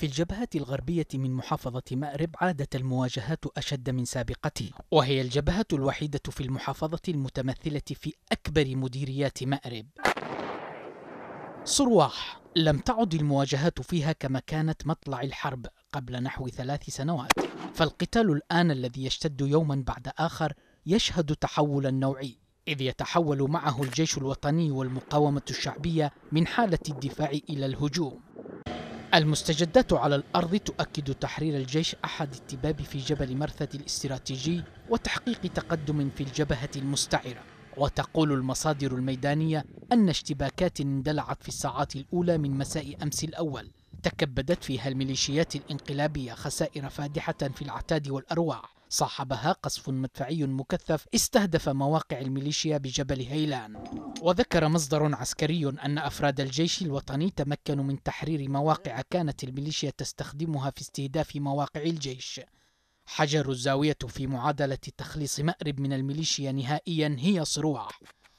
في الجبهة الغربية من محافظة مأرب عادت المواجهات أشد من سابقته وهي الجبهة الوحيدة في المحافظة المتمثلة في أكبر مديريات مأرب صرواح لم تعد المواجهات فيها كما كانت مطلع الحرب قبل نحو ثلاث سنوات فالقتال الآن الذي يشتد يوما بعد آخر يشهد تحولا نوعي إذ يتحول معه الجيش الوطني والمقاومة الشعبية من حالة الدفاع إلى الهجوم المستجدات على الأرض تؤكد تحرير الجيش أحد التباب في جبل مرثد الاستراتيجي وتحقيق تقدم في الجبهة المستعرة وتقول المصادر الميدانية أن اشتباكات اندلعت في الساعات الأولى من مساء أمس الأول تكبدت فيها الميليشيات الانقلابية خسائر فادحة في العتاد والأرواح صاحبها قصف مدفعي مكثف استهدف مواقع الميليشيا بجبل هيلان وذكر مصدر عسكري أن أفراد الجيش الوطني تمكنوا من تحرير مواقع كانت الميليشيا تستخدمها في استهداف مواقع الجيش حجر الزاوية في معادلة تخليص مأرب من الميليشيا نهائيا هي صروع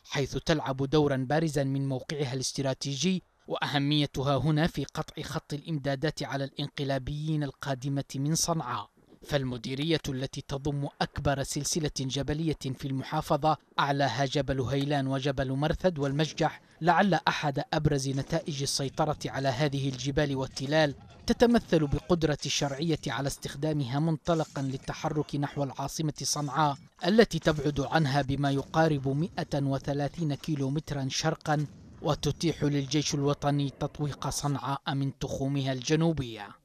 حيث تلعب دورا بارزا من موقعها الاستراتيجي وأهميتها هنا في قطع خط الإمدادات على الإنقلابيين القادمة من صنعاء فالمديرية التي تضم أكبر سلسلة جبلية في المحافظة أعلاها جبل هيلان وجبل مرثد والمجح لعل أحد أبرز نتائج السيطرة على هذه الجبال والتلال تتمثل بقدرة الشرعية على استخدامها منطلقا للتحرك نحو العاصمة صنعاء التي تبعد عنها بما يقارب 130 كيلو مترا شرقا وتتيح للجيش الوطني تطويق صنعاء من تخومها الجنوبيه